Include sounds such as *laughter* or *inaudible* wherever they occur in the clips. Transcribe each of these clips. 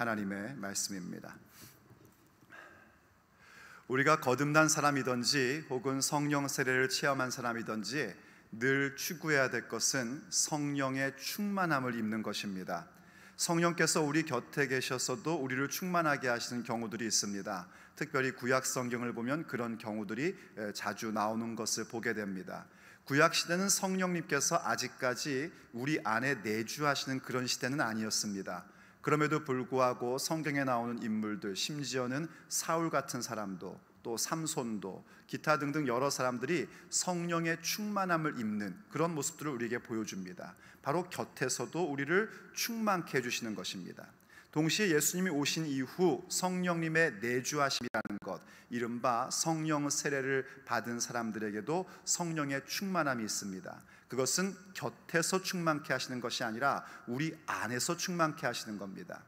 하나님의 말씀입니다. 우리가 거듭난 사람이든지 혹은 성령 세례를 체험한 사람이든지 늘 추구해야 될 것은 성령의 충만함을 입는 것입니다. 성령께서 우리 곁에 계셨어도 우리를 충만하게 하시는 경우들이 있습니다. 특별히 구약 성경을 보면 그런 경우들이 자주 나오는 것을 보게 됩니다. 구약 시대는 성령님께서 아직까지 우리 안에 내주하시는 그런 시대는 아니었습니다. 그럼에도 불구하고 성경에 나오는 인물들 심지어는 사울 같은 사람도 또 삼손도 기타 등등 여러 사람들이 성령의 충만함을 입는 그런 모습들을 우리에게 보여줍니다. 바로 곁에서도 우리를 충만케 해 주시는 것입니다. 동시에 예수님이 오신 이후 성령님의 내주하심이라는 것, 이른바 성령 세례를 받은 사람들에게도 성령의 충만함이 있습니다. 그것은 곁에서 충만케 하시는 것이 아니라 우리 안에서 충만케 하시는 겁니다.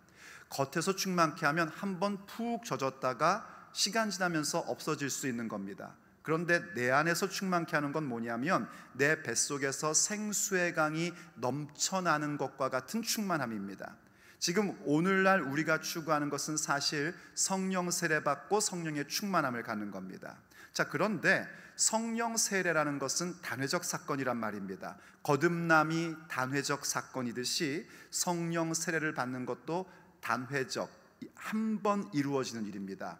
겉에서 충만케 하면 한 번 푹 젖었다가 시간 지나면서 없어질 수 있는 겁니다. 그런데 내 안에서 충만케 하는 건 뭐냐면 내 뱃속에서 생수의 강이 넘쳐나는 것과 같은 충만함입니다. 지금 오늘날 우리가 추구하는 것은 사실 성령 세례받고 성령의 충만함을 갖는 겁니다. 자, 그런데 성령 세례라는 것은 단회적 사건이란 말입니다. 거듭남이 단회적 사건이듯이 성령 세례를 받는 것도 단회적 한 번 이루어지는 일입니다.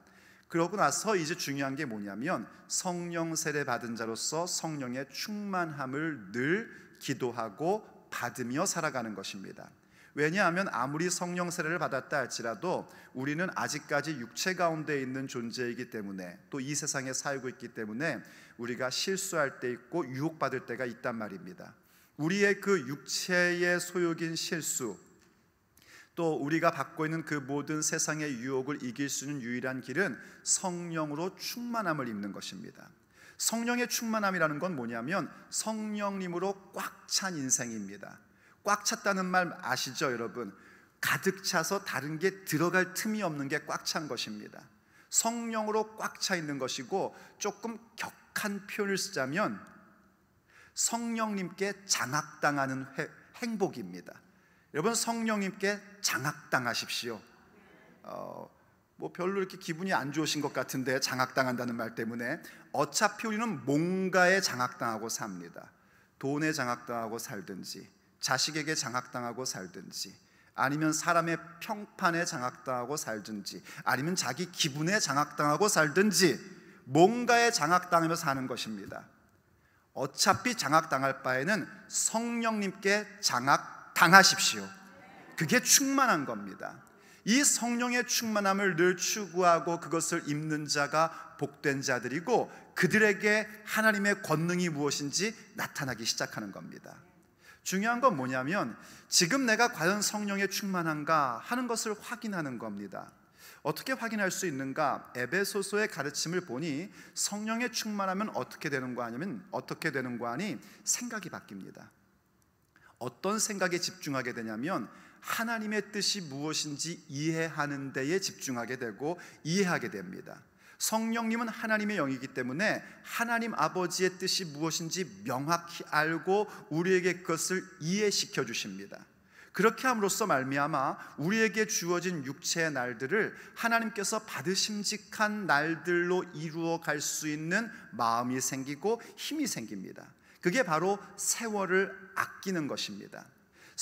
그러고 나서 이제 중요한 게 뭐냐면 성령 세례 받은 자로서 성령의 충만함을 늘 기도하고 받으며 살아가는 것입니다. 왜냐하면 아무리 성령 세례를 받았다 할지라도 우리는 아직까지 육체 가운데 있는 존재이기 때문에 또 이 세상에 살고 있기 때문에 우리가 실수할 때 있고 유혹받을 때가 있단 말입니다. 우리의 그 육체의 소욕인 실수 또 우리가 받고 있는 그 모든 세상의 유혹을 이길 수 있는 유일한 길은 성령으로 충만함을 입는 것입니다. 성령의 충만함이라는 건 뭐냐면 성령님으로 꽉 찬 인생입니다. 꽉 찼다는 말 아시죠, 여러분? 가득 차서 다른 게 들어갈 틈이 없는 게 꽉 찬 것입니다. 성령으로 꽉 차 있는 것이고 조금 격한 표현을 쓰자면 성령님께 장악당하는 회, 행복입니다. 여러분 성령님께 장악당하십시오. 어, 뭐 별로 이렇게 기분이 안 좋으신 것 같은데 장악당한다는 말 때문에 어차피 우리는 뭔가에 장악당하고 삽니다. 돈에 장악당하고 살든지 자식에게 장악당하고 살든지 아니면 사람의 평판에 장악당하고 살든지 아니면 자기 기분에 장악당하고 살든지 뭔가에 장악당하며 사는 것입니다. 어차피 장악당할 바에는 성령님께 장악당하십시오. 그게 충만한 겁니다. 이 성령의 충만함을 늘 추구하고 그것을 입는 자가 복된 자들이고 그들에게 하나님의 권능이 무엇인지 나타나기 시작하는 겁니다. 중요한 건 뭐냐면 지금 내가 과연 성령에 충만한가 하는 것을 확인하는 겁니다. 어떻게 확인할 수 있는가? 에베소서의 가르침을 보니 성령에 충만하면 어떻게 되는 거 아니면 어떻게 되는 거 아니 생각이 바뀝니다. 어떤 생각에 집중하게 되냐면 하나님의 뜻이 무엇인지 이해하는 데에 집중하게 되고 이해하게 됩니다. 성령님은 하나님의 영이기 때문에 하나님 아버지의 뜻이 무엇인지 명확히 알고 우리에게 그것을 이해시켜 주십니다. 그렇게 함으로써 말미암아 우리에게 주어진 육체의 날들을 하나님께서 받으심직한 날들로 이루어 갈 수 있는 마음이 생기고 힘이 생깁니다. 그게 바로 세월을 아끼는 것입니다.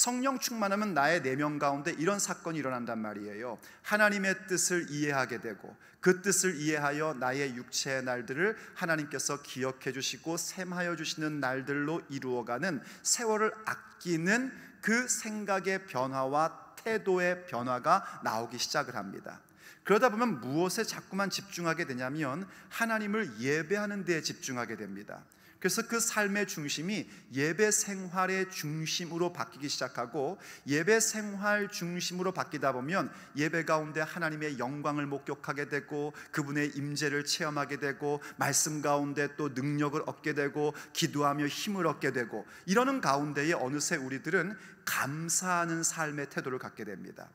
성령 충만하면 나의 내면 가운데 이런 사건이 일어난단 말이에요. 하나님의 뜻을 이해하게 되고 그 뜻을 이해하여 나의 육체의 날들을 하나님께서 기억해 주시고 샘하여 주시는 날들로 이루어가는 세월을 아끼는 그 생각의 변화와 태도의 변화가 나오기 시작을 합니다. 그러다 보면 무엇에 자꾸만 집중하게 되냐면 하나님을 예배하는 데에 집중하게 됩니다. 그래서 그 삶의 중심이 예배 생활의 중심으로 바뀌기 시작하고 예배 생활 중심으로 바뀌다 보면 예배 가운데 하나님의 영광을 목격하게 되고 그분의 임재를 체험하게 되고 말씀 가운데 또 능력을 얻게 되고 기도하며 힘을 얻게 되고 이러는 가운데에 어느새 우리들은 감사하는 삶의 태도를 갖게 됩니다.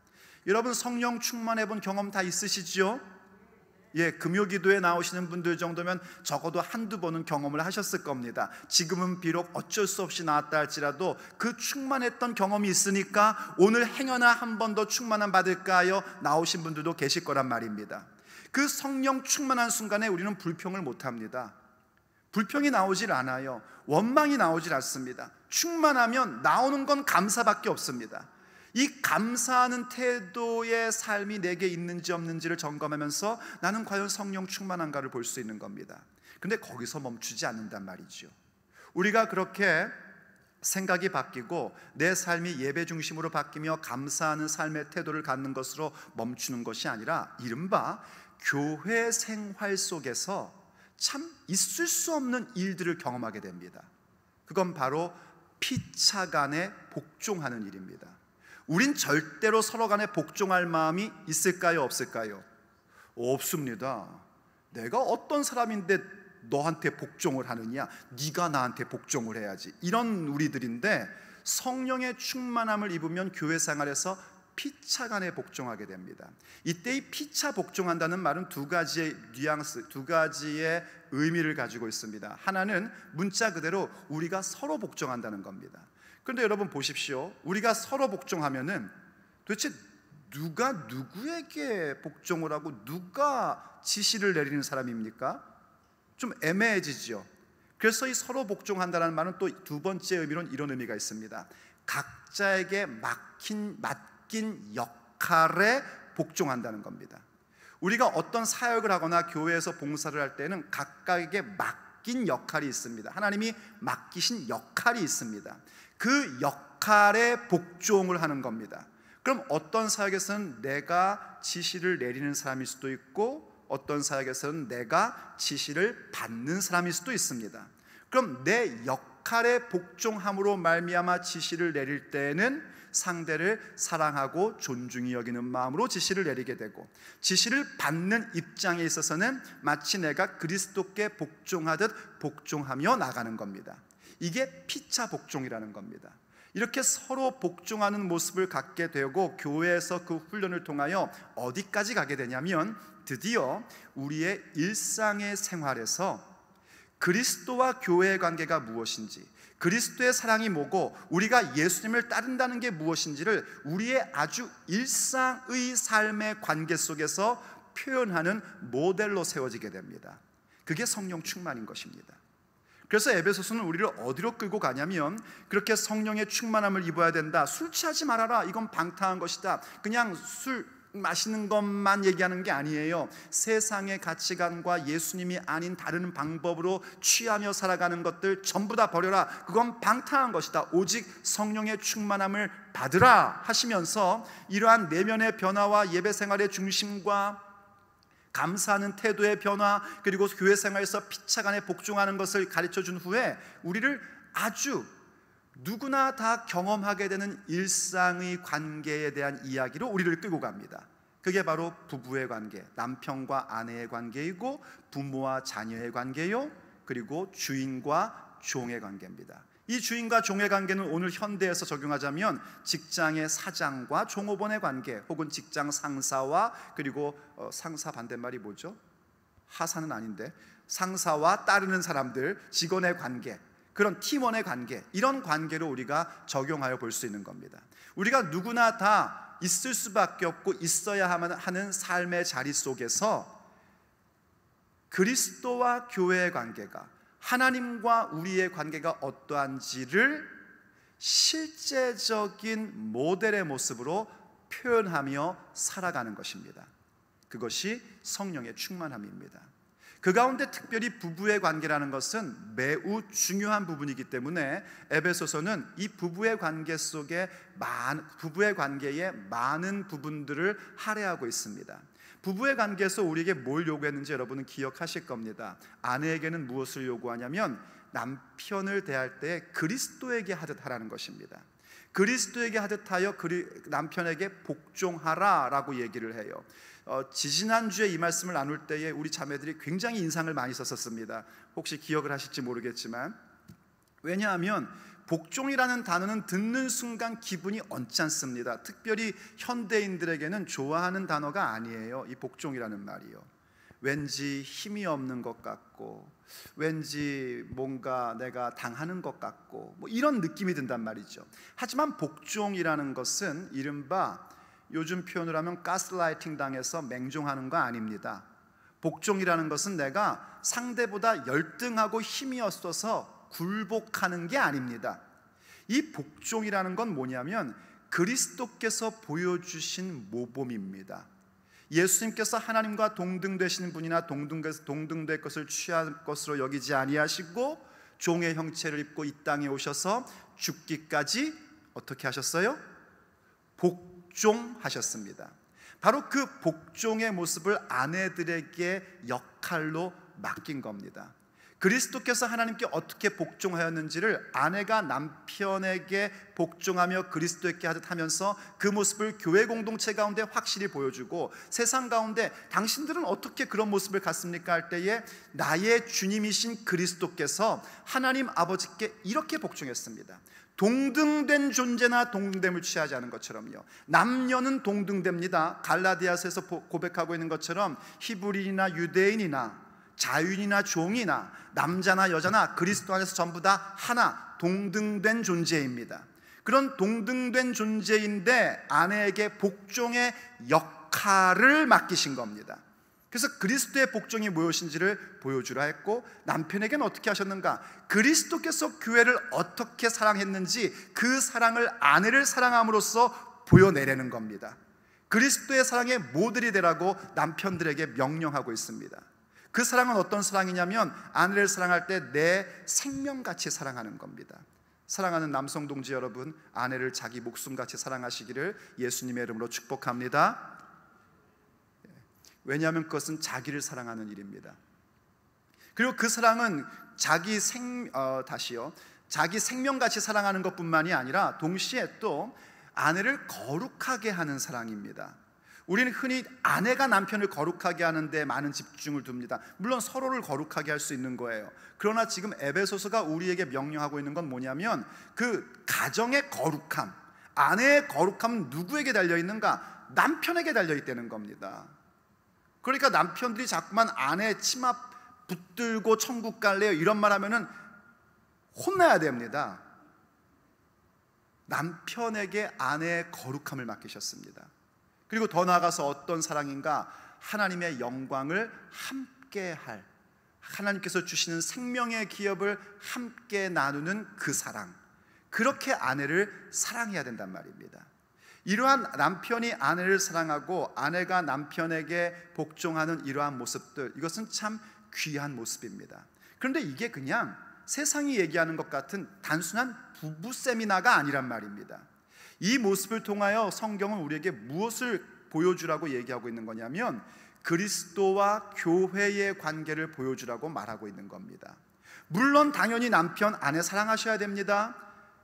여러분 성령 충만해 본 경험 다 있으시지요? 예, 금요 기도에 나오시는 분들 정도면 적어도 한두 번은 경험을 하셨을 겁니다. 지금은 비록 어쩔 수 없이 나왔다 할지라도 그 충만했던 경험이 있으니까 오늘 행여나 한 번 더충만한 받을까 하여 나오신 분들도 계실 거란 말입니다. 그 성령 충만한 순간에 우리는 불평을 못 합니다. 불평이 나오질 않아요. 원망이 나오질 않습니다. 충만하면 나오는 건 감사밖에 없습니다. 이 감사하는 태도의 삶이 내게 있는지 없는지를 점검하면서 나는 과연 성령 충만한가를 볼 수 있는 겁니다. 근데 거기서 멈추지 않는단 말이죠. 우리가 그렇게 생각이 바뀌고 내 삶이 예배 중심으로 바뀌며 감사하는 삶의 태도를 갖는 것으로 멈추는 것이 아니라 이른바 교회 생활 속에서 참 있을 수 없는 일들을 경험하게 됩니다. 그건 바로 피차 간에 복종하는 일입니다. 우린 절대로 서로 간에 복종할 마음이 있을까요? 없을까요? 없습니다. 내가 어떤 사람인데 너한테 복종을 하느냐? 네가 나한테 복종을 해야지. 이런 우리들인데 성령의 충만함을 입으면 교회 생활에서 피차간에 복종하게 됩니다. 이때 이 피차 복종한다는 말은 두 가지의 뉘앙스, 두 가지의 의미를 가지고 있습니다. 하나는 문자 그대로 우리가 서로 복종한다는 겁니다. 그런데 여러분 보십시오. 우리가 서로 복종하면은 도대체 누가 누구에게 복종을 하고 누가 지시를 내리는 사람입니까? 좀 애매해지죠. 그래서 이 서로 복종한다는 말은 또 두 번째 의미로는 이런 의미가 있습니다. 각자에게 막힌 맡긴 역할에 복종한다는 겁니다. 우리가 어떤 사역을 하거나 교회에서 봉사를 할 때는 각각에게 맡긴 역할이 있습니다. 하나님이 맡기신 역할이 있습니다. 그 역할에 복종을 하는 겁니다. 그럼 어떤 사역에서는 내가 지시를 내리는 사람일 수도 있고 어떤 사역에서는 내가 지시를 받는 사람일 수도 있습니다. 그럼 내 역할에 복종함으로 말미암아 지시를 내릴 때에는 상대를 사랑하고 존중히 여기는 마음으로 지시를 내리게 되고 지시를 받는 입장에 있어서는 마치 내가 그리스도께 복종하듯 복종하며 나가는 겁니다. 이게 피차 복종이라는 겁니다. 이렇게 서로 복종하는 모습을 갖게 되고 교회에서 그 훈련을 통하여 어디까지 가게 되냐면 드디어 우리의 일상의 생활에서 그리스도와 교회의 관계가 무엇인지 그리스도의 사랑이 뭐고 우리가 예수님을 따른다는 게 무엇인지를 우리의 아주 일상의 삶의 관계 속에서 표현하는 모델로 세워지게 됩니다. 그게 성령 충만인 것입니다. 그래서 에베소서는 우리를 어디로 끌고 가냐면 그렇게 성령의 충만함을 입어야 된다. 술 취하지 말아라. 이건 방탕한 것이다. 그냥 술 마시는 것만 얘기하는 게 아니에요. 세상의 가치관과 예수님이 아닌 다른 방법으로 취하며 살아가는 것들 전부 다 버려라. 그건 방탕한 것이다. 오직 성령의 충만함을 받으라 하시면서 이러한 내면의 변화와 예배 생활의 중심과 감사하는 태도의 변화 그리고 교회 생활에서 피차간에 복종하는 것을 가르쳐 준 후에 우리를 아주 누구나 다 경험하게 되는 일상의 관계에 대한 이야기로 우리를 끌고 갑니다. 그게 바로 부부의 관계, 남편과 아내의 관계이고 부모와 자녀의 관계요, 그리고 주인과 종의 관계입니다. 이 주인과 종의 관계는 오늘 현대에서 적용하자면 직장의 사장과 종업원의 관계 혹은 직장 상사와 그리고 어, 상사 반대말이 뭐죠? 하사는 아닌데 상사와 따르는 사람들, 직원의 관계 그런 팀원의 관계 이런 관계를 우리가 적용하여 볼 수 있는 겁니다. 우리가 누구나 다 있을 수밖에 없고 있어야 하는 삶의 자리 속에서 그리스도와 교회의 관계가 하나님과 우리의 관계가 어떠한지를 실제적인 모델의 모습으로 표현하며 살아가는 것입니다. 그것이 성령의 충만함입니다. 그 가운데 특별히 부부의 관계라는 것은 매우 중요한 부분이기 때문에 에베소서는 이 부부의 관계 속에 많 부부의 관계의 많은 부분들을 할애하고 있습니다. 부부의 관계에서 우리에게 뭘 요구했는지 여러분은 기억하실 겁니다. 아내에게는 무엇을 요구하냐면 남편을 대할 때 그리스도에게 하듯 하라는 것입니다. 그리스도에게 하듯하여 그리, 남편에게 복종하라라고 얘기를 해요. 어, 지지난주에 이 말씀을 나눌 때에 우리 자매들이 굉장히 인상을 많이 썼었습니다. 혹시 기억을 하실지 모르겠지만 왜냐하면 복종이라는 단어는 듣는 순간 기분이 언짢습니다. 특별히 현대인들에게는 좋아하는 단어가 아니에요. 이 복종이라는 말이요. 왠지 힘이 없는 것 같고, 왠지 뭔가 내가 당하는 것 같고, 뭐 이런 느낌이 든단 말이죠. 하지만 복종이라는 것은 이른바 요즘 표현으로 하면 가스라이팅 당해서 맹종하는 거 아닙니다. 복종이라는 것은 내가 상대보다 열등하고 힘이 없어서 굴복하는 게 아닙니다. 이 복종이라는 건 뭐냐면 그리스도께서 보여주신 모범입니다. 예수님께서 하나님과 동등되시는 분이나 동등돼서 동등될 것을 취할 것으로 여기지 아니하시고 종의 형체를 입고 이 땅에 오셔서 죽기까지 어떻게 하셨어요? 복종하셨습니다. 바로 그 복종의 모습을 아내들에게 역할로 맡긴 겁니다. 그리스도께서 하나님께 어떻게 복종하였는지를 아내가 남편에게 복종하며 그리스도에게 하듯 하면서 그 모습을 교회 공동체 가운데 확실히 보여주고 세상 가운데 당신들은 어떻게 그런 모습을 갖습니까 할 때에 나의 주님이신 그리스도께서 하나님 아버지께 이렇게 복종했습니다. 동등된 존재나 동등됨을 취하지 않은 것처럼요. 남녀는 동등됩니다. 갈라디아서에서 고백하고 있는 것처럼 히브리나 유대인이나 자유인이나 종이나 남자나 여자나 그리스도 안에서 전부 다 하나 동등된 존재입니다. 그런 동등된 존재인데 아내에게 복종의 역할을 맡기신 겁니다. 그래서 그리스도의 복종이 무엇인지를 보여주라 했고 남편에게는 어떻게 하셨는가? 그리스도께서 교회를 어떻게 사랑했는지 그 사랑을 아내를 사랑함으로써 보여내려는 겁니다. 그리스도의 사랑의 모델이 되라고 남편들에게 명령하고 있습니다. 그 사랑은 어떤 사랑이냐면 아내를 사랑할 때 내 생명같이 사랑하는 겁니다. 사랑하는 남성 동지 여러분, 아내를 자기 목숨같이 사랑하시기를 예수님의 이름으로 축복합니다. 예. 왜냐하면 그것은 자기를 사랑하는 일입니다. 그리고 그 사랑은 자기 생 어, 다시요. 자기 생명같이 사랑하는 것뿐만이 아니라 동시에 또 아내를 거룩하게 하는 사랑입니다. 우리는 흔히 아내가 남편을 거룩하게 하는데 많은 집중을 둡니다. 물론 서로를 거룩하게 할 수 있는 거예요. 그러나 지금 에베소서가 우리에게 명령하고 있는 건 뭐냐면 그 가정의 거룩함, 아내의 거룩함은 누구에게 달려 있는가? 남편에게 달려 있다는 겁니다. 그러니까 남편들이 자꾸만 아내 의 치마 붙들고 천국 갈래요 이런 말 하면은 혼나야 됩니다. 남편에게 아내의 거룩함을 맡기셨습니다. 그리고 더 나아가서 어떤 사랑인가? 하나님의 영광을 함께 할 하나님께서 주시는 생명의 기업을 함께 나누는 그 사랑. 그렇게 아내를 사랑해야 된단 말입니다. 이러한 남편이 아내를 사랑하고 아내가 남편에게 복종하는 이러한 모습들 이것은 참 귀한 모습입니다. 그런데 이게 그냥 세상이 얘기하는 것 같은 단순한 부부 세미나가 아니란 말입니다. 이 모습을 통하여 성경은 우리에게 무엇을 보여주라고 얘기하고 있는 거냐면 그리스도와 교회의 관계를 보여주라고 말하고 있는 겁니다. 물론 당연히 남편 아내 사랑하셔야 됩니다.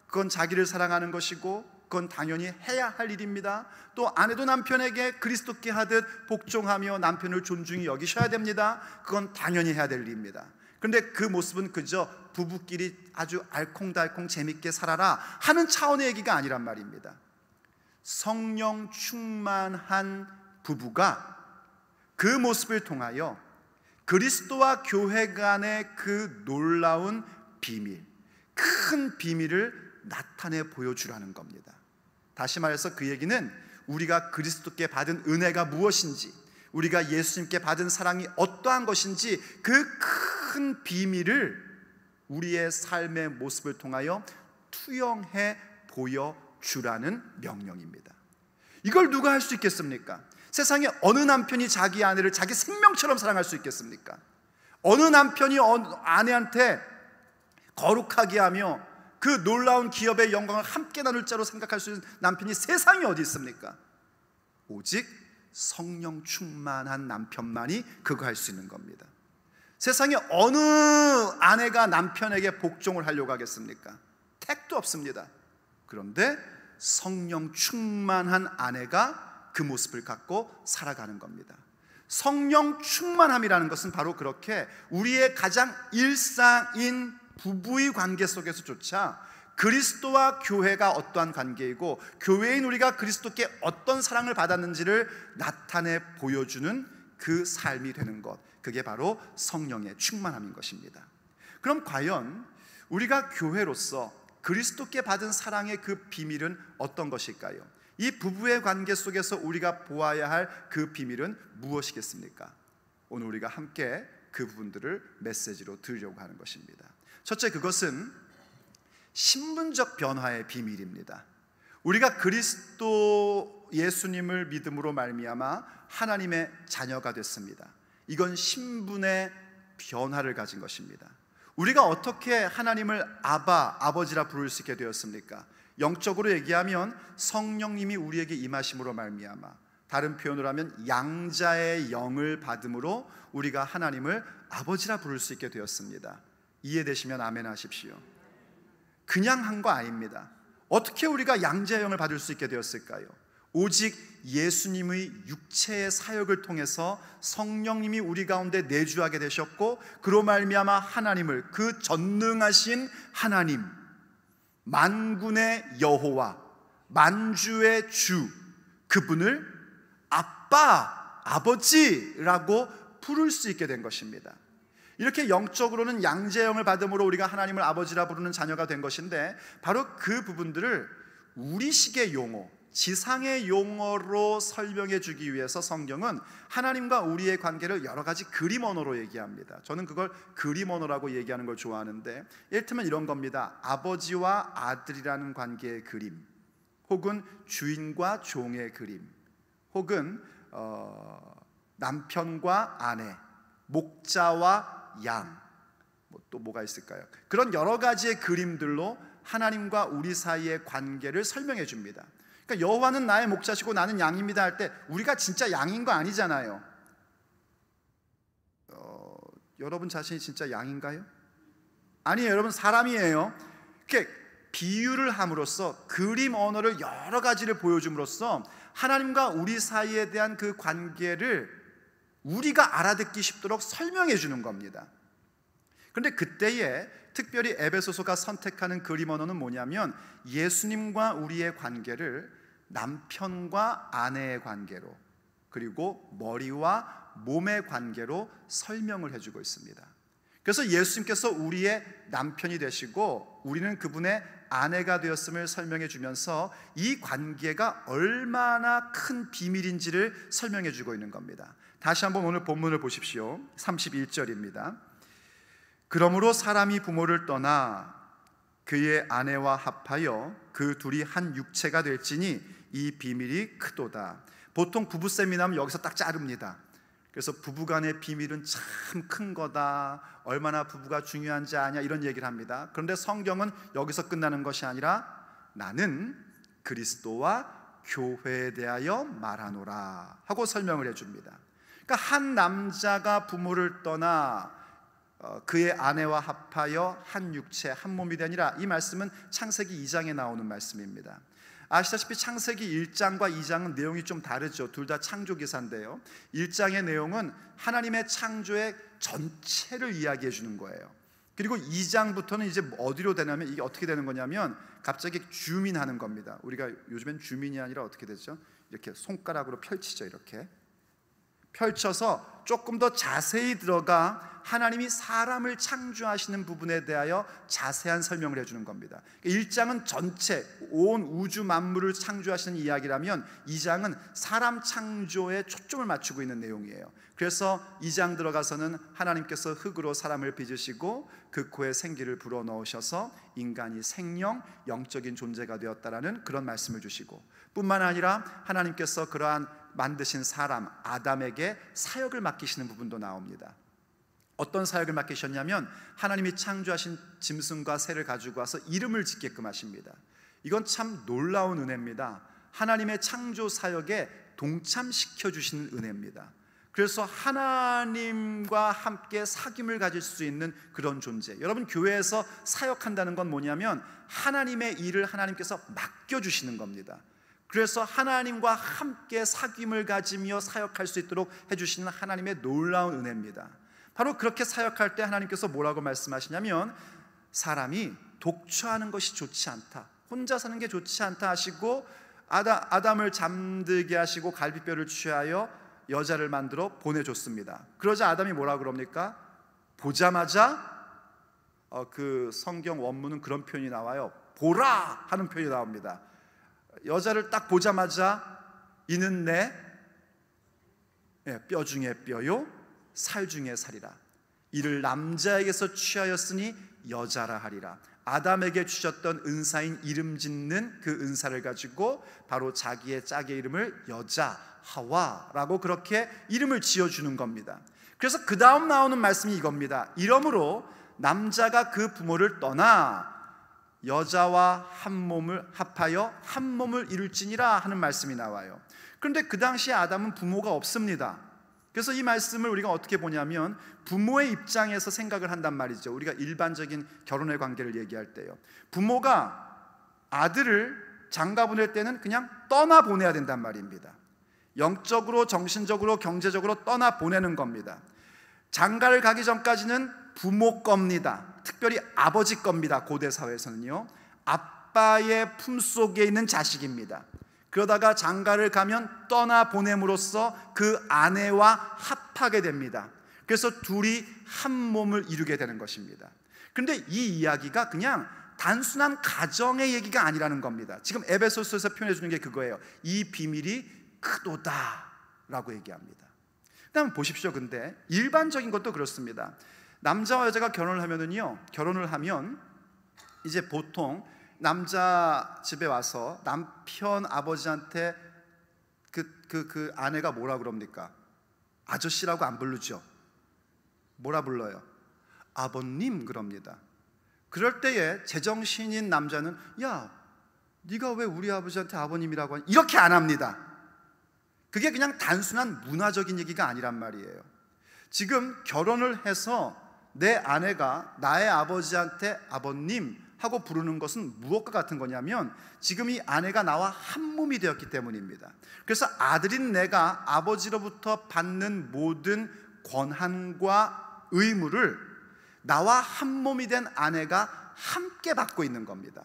그건 자기를 사랑하는 것이고 그건 당연히 해야 할 일입니다. 또 아내도 남편에게 그리스도께 하듯 복종하며 남편을 존중히 여기셔야 됩니다. 그건 당연히 해야 될 일입니다. 그런데 그 모습은 그저 부부끼리 아주 알콩달콩 재밌게 살아라 하는 차원의 얘기가 아니란 말입니다. 성령 충만한 부부가 그 모습을 통하여 그리스도와 교회 간의 그 놀라운 비밀, 큰 비밀을 나타내 보여주라는 겁니다. 다시 말해서 그 얘기는 우리가 그리스도께 받은 은혜가 무엇인지, 우리가 예수님께 받은 사랑이 어떠한 것인지 그 큰 비밀을 우리의 삶의 모습을 통하여 투영해 보여주라는 명령입니다. 이걸 누가 할 수 있겠습니까? 세상에 어느 남편이 자기 아내를 자기 생명처럼 사랑할 수 있겠습니까? 어느 남편이 아내한테 거룩하게 하며 그 놀라운 기업의 영광을 함께 나눌 자로 생각할 수 있는 남편이 세상에 어디 있습니까? 오직 성령 충만한 남편만이 그거 할 수 있는 겁니다. 세상에 어느 아내가 남편에게 복종을 하려고 하겠습니까? 택도 없습니다. 그런데 성령 충만한 아내가 그 모습을 갖고 살아가는 겁니다. 성령 충만함이라는 것은 바로 그렇게 우리의 가장 일상인 부부의 관계 속에서조차 그리스도와 교회가 어떠한 관계이고 교회인 우리가 그리스도께 어떤 사랑을 받았는지를 나타내 보여주는 그 삶이 되는 것. 그게 바로 성령의 충만함인 것입니다. 그럼 과연 우리가 교회로서 그리스도께 받은 사랑의 그 비밀은 어떤 것일까요? 이 부부의 관계 속에서 우리가 보아야 할 그 비밀은 무엇이겠습니까? 오늘 우리가 함께 그 부분들을 메시지로 들으려고 하는 것입니다. 첫째 그것은 신분적 변화의 비밀입니다. 우리가 그리스도 예수님을 믿음으로 말미암아 하나님의 자녀가 됐습니다. 이건 신분의 변화를 가진 것입니다. 우리가 어떻게 하나님을 아바 아버지라 부를 수 있게 되었습니까? 영적으로 얘기하면 성령님이 우리에게 임하심으로 말미암아 다른 표현으로 하면 양자의 영을 받음으로 우리가 하나님을 아버지라 부를 수 있게 되었습니다. 이해되시면 아멘 하십시오. 그냥 한 거 아닙니다. 어떻게 우리가 양자의 을 받을 수 있게 되었을까요? 오직 예수님의 육체의 사역을 통해서 성령님이 우리 가운데 내주하게 되셨고 그로 말미암아 하나님을 그 전능하신 하나님 만군의 여호와 만주의 주 그분을 아빠 아버지라고 부를 수 있게 된 것입니다. 이렇게 영적으로는 양재형을 받음으로 우리가 하나님을 아버지라 부르는 자녀가 된 것인데 바로 그 부분들을 우리식의 용어, 지상의 용어로 설명해 주기 위해서 성경은 하나님과 우리의 관계를 여러 가지 그림 언어로 얘기합니다. 저는 그걸 그림 언어라고 얘기하는 걸 좋아하는데 예를 들면 이런 겁니다. 아버지와 아들이라는 관계의 그림 혹은 주인과 종의 그림 혹은 어, 남편과 아내, 목자와 양, 뭐 또 뭐가 있을까요? 그런 여러 가지의 그림들로 하나님과 우리 사이의 관계를 설명해 줍니다. 그러니까 여호와는 나의 목자시고 나는 양입니다 할 때 우리가 진짜 양인 거 아니잖아요. 어, 여러분 자신이 진짜 양인가요? 아니 여러분 사람이에요. 이렇게 비유를 함으로써 그림 언어를 여러 가지를 보여줌으로써 하나님과 우리 사이에 대한 그 관계를 우리가 알아듣기 쉽도록 설명해 주는 겁니다. 그런데 그때에 특별히 에베소서가 선택하는 그림 언어는 뭐냐면 예수님과 우리의 관계를 남편과 아내의 관계로 그리고 머리와 몸의 관계로 설명을 해주고 있습니다. 그래서 예수님께서 우리의 남편이 되시고 우리는 그분의 아내가 되었음을 설명해 주면서 이 관계가 얼마나 큰 비밀인지를 설명해 주고 있는 겁니다. 다시 한번 오늘 본문을 보십시오. 31절입니다. 그러므로 사람이 부모를 떠나 그의 아내와 합하여 그 둘이 한 육체가 될지니 이 비밀이 크도다. 보통 부부 세미나면 여기서 딱 자릅니다. 그래서 부부간의 비밀은 참 큰 거다. 얼마나 부부가 중요한지 아냐 이런 얘기를 합니다. 그런데 성경은 여기서 끝나는 것이 아니라 나는 그리스도와 교회에 대하여 말하노라 하고 설명을 해 줍니다. 그러니까 한 남자가 부모를 떠나 어, 그의 아내와 합하여 한 육체 한 몸이 되니라 이 말씀은 창세기 2장에 나오는 말씀입니다. 아시다시피 창세기 1장과 2장은 내용이 좀 다르죠. 둘 다 창조 기사인데요. 1장의 내용은 하나님의 창조의 전체를 이야기해 주는 거예요. 그리고 2장부터는 이제 어디로 되냐면 이게 어떻게 되는 거냐면 갑자기 주민하는 겁니다. 우리가 요즘엔 주민이 아니라 어떻게 되죠? 이렇게 손가락으로 펼치죠. 이렇게 펼쳐서 조금 더 자세히 들어가 하나님이 사람을 창조하시는 부분에 대하여 자세한 설명을 해주는 겁니다. 1장은 전체 온 우주 만물을 창조하시는 이야기라면 2장은 사람 창조에 초점을 맞추고 있는 내용이에요. 그래서 2장 들어가서는 하나님께서 흙으로 사람을 빚으시고 그 코에 생기를 불어넣으셔서 인간이 생명, 영적인 존재가 되었다라는 그런 말씀을 주시고 뿐만 아니라 하나님께서 그러한 만드신 사람 아담에게 사역을 맡기시는 부분도 나옵니다. 어떤 사역을 맡기셨냐면 하나님이 창조하신 짐승과 새를 가지고 와서 이름을 짓게끔 하십니다. 이건 참 놀라운 은혜입니다. 하나님의 창조 사역에 동참시켜 주시는 은혜입니다. 그래서 하나님과 함께 사귐을 가질 수 있는 그런 존재. 여러분 교회에서 사역한다는 건 뭐냐면 하나님의 일을 하나님께서 맡겨 주시는 겁니다. 그래서 하나님과 함께 사귐을 가지며 사역할 수 있도록 해주시는 하나님의 놀라운 은혜입니다. 바로 그렇게 사역할 때 하나님께서 뭐라고 말씀하시냐면 사람이 독처하는 것이 좋지 않다. 혼자 사는 게 좋지 않다 하시고 아담, 을 잠들게 하시고 갈비뼈를 취하여 여자를 만들어 보내줬습니다. 그러자 아담이 뭐라 그럽니까? 보자마자 어, 그 성경 원문은 그런 표현이 나와요. 보라 하는 표현이 나옵니다. 여자를 딱 보자마자 이는 내뼈 예, 중에 뼈요 살 중에 살이라 이를 남자에게서 취하였으니 여자라 하리라 아담에게 주셨던 은사인 이름 짓는 그 은사를 가지고 바로 자기의 짝의 이름을 여자 하와라고 그렇게 이름을 지어 주는 겁니다. 그래서 그 다음 나오는 말씀이 이겁니다. 이러므로 남자가 그 부모를 떠나 여자와 한 몸을 합하여 한 몸을 이룰지니라 하는 말씀이 나와요. 그런데 그 당시에 아담은 부모가 없습니다. 그래서 이 말씀을 우리가 어떻게 보냐면 부모의 입장에서 생각을 한단 말이죠. 우리가 일반적인 결혼의 관계를 얘기할 때요. 부모가 아들을 장가 보낼 때는 그냥 떠나 보내야 된단 말입니다. 영적으로, 정신적으로, 경제적으로 떠나 보내는 겁니다. 장가를 가기 전까지는 부모 겁니다. 특별히 아버지 겁니다. 고대 사회에서는요. 아빠의 품속에 있는 자식입니다. 그러다가 장가를 가면 떠나 보냄으로써 그 아내와 합하게 됩니다. 그래서 둘이 한 몸을 이루게 되는 것입니다. 그런데 이 이야기가 그냥 단순한 가정의 얘기가 아니라는 겁니다. 지금 에베소서에서 표현해 주는 게 그거예요. 이 비밀이 크도다라고 얘기합니다. 그다음 보십시오. 근데 일반적인 것도 그렇습니다. 남자와 여자가 결혼을 하면은요, 결혼을 하면 이제 보통 남자 집에 와서 남편 아버지한테 그, 그, 그 아내가 뭐라 그럽니까? 아저씨라고 안 부르죠. 뭐라 불러요? 아버님 그럽니다. 그럴 때에 제정신인 남자는 야, 네가 왜 우리 아버지한테 아버님이라고 하니? 이렇게 안 합니다. 그게 그냥 단순한 문화적인 얘기가 아니란 말이에요. 지금 결혼을 해서 내 아내가 나의 아버지한테 아버님 하고 부르는 것은 무엇과 같은 거냐면 지금 이 아내가 나와 한 몸이 되었기 때문입니다. 그래서 아들인 내가 아버지로부터 받는 모든 권한과 의무를 나와 한 몸이 된 아내가 함께 받고 있는 겁니다.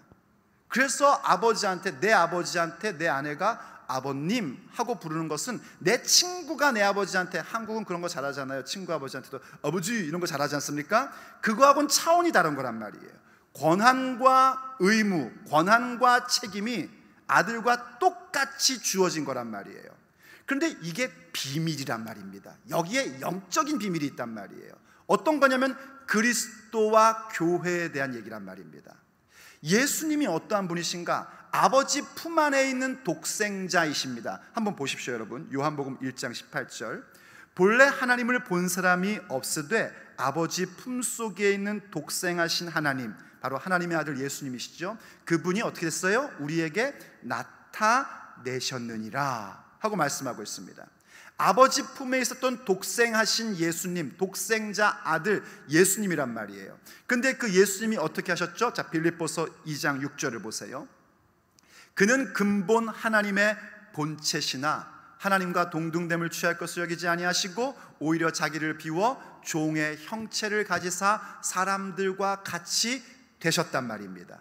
그래서 아버지한테 내 아버지한테 내 아내가 아버님 하고 부르는 것은 내 친구가 내 아버지한테 한국은 그런 거 잘하잖아요. 친구 아버지한테도 아버지 이런 거 잘하지 않습니까? 그거하고는 차원이 다른 거란 말이에요. 권한과 의무, 권한과 책임이 아들과 똑같이 주어진 거란 말이에요. 그런데 이게 비밀이란 말입니다. 여기에 영적인 비밀이 있단 말이에요. 어떤 거냐면 그리스도와 교회에 대한 얘기란 말입니다. 예수님이 어떠한 분이신가? 아버지 품 안에 있는 독생자이십니다. 한번 보십시오, 여러분. 요한복음 1장 18절. 본래 하나님을 본 사람이 없으되 아버지 품 속에 있는 독생하신 하나님, 바로 하나님의 아들 예수님이시죠. 그분이 어떻게 됐어요? 우리에게 나타내셨느니라 하고 말씀하고 있습니다. 아버지 품에 있었던 독생하신 예수님, 독생자 아들 예수님이란 말이에요. 근데 그 예수님이 어떻게 하셨죠? 자, 빌립보서 2장 6절을 보세요. 그는 근본 하나님의 본체시나 하나님과 동등됨을 취할 것을 여기지 아니하시고 오히려 자기를 비워 종의 형체를 가지사 사람들과 같이 되셨단 말입니다.